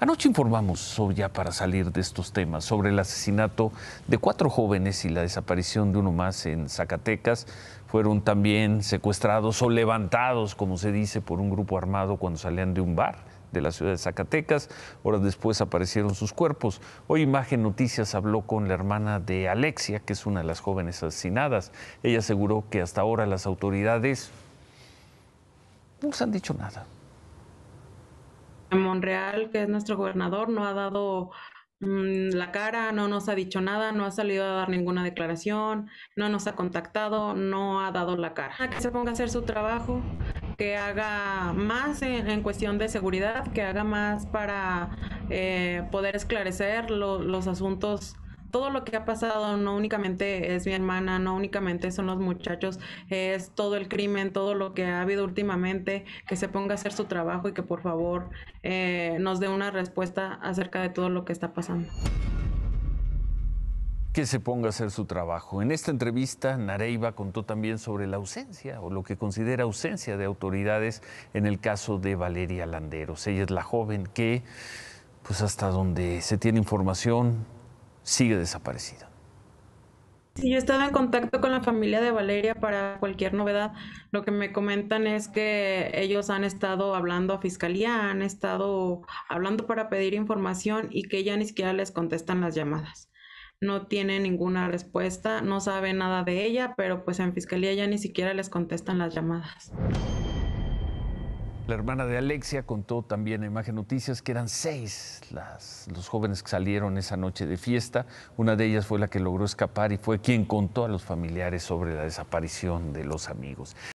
Anoche informamos ya para salir de estos temas sobre el asesinato de cuatro jóvenes y la desaparición de uno más en Zacatecas. Fueron también secuestrados o levantados, como se dice, por un grupo armado cuando salían de un bar de la ciudad de Zacatecas. Horas después aparecieron sus cuerpos. Hoy Imagen Noticias habló con la hermana de Alexia, que es una de las jóvenes asesinadas. Ella aseguró que hasta ahora las autoridades no se han dicho nada. Monreal, que es nuestro gobernador, no ha dado mm, la cara, no nos ha dicho nada, no ha salido a dar ninguna declaración, no nos ha contactado, no ha dado la cara. Que se ponga a hacer su trabajo, que haga más en, cuestión de seguridad, que haga más para eh, poder esclarecer los asuntos todo lo que ha pasado, no únicamente es mi hermana, no únicamente son los muchachos, es todo el crimen, todo lo que ha habido últimamente, que se ponga a hacer su trabajo y que por favor eh, nos dé una respuesta acerca de todo lo que está pasando que se ponga a hacer su trabajo. En esta entrevista, Nareiva contó también sobre la ausencia o lo que considera ausencia de autoridades en el caso de Valeria Landeros. Ella es la joven que, pues hasta donde se tiene información, sigue desaparecido. Si yo estaba en contacto con la familia de Valeria para cualquier novedad. Lo que me comentan es que ellos han estado hablando a fiscalía, han estado hablando para pedir información y que ya ni siquiera les contestan las llamadas. No tiene ninguna respuesta, no sabe nada de ella, pero pues en fiscalía ya ni siquiera les contestan las llamadas. La hermana de Alexia contó también en Imagen Noticias que eran seis los jóvenes que salieron esa noche de fiesta. Una de ellas fue la que logró escapar y fue quien contó a los familiares sobre la desaparición de los amigos.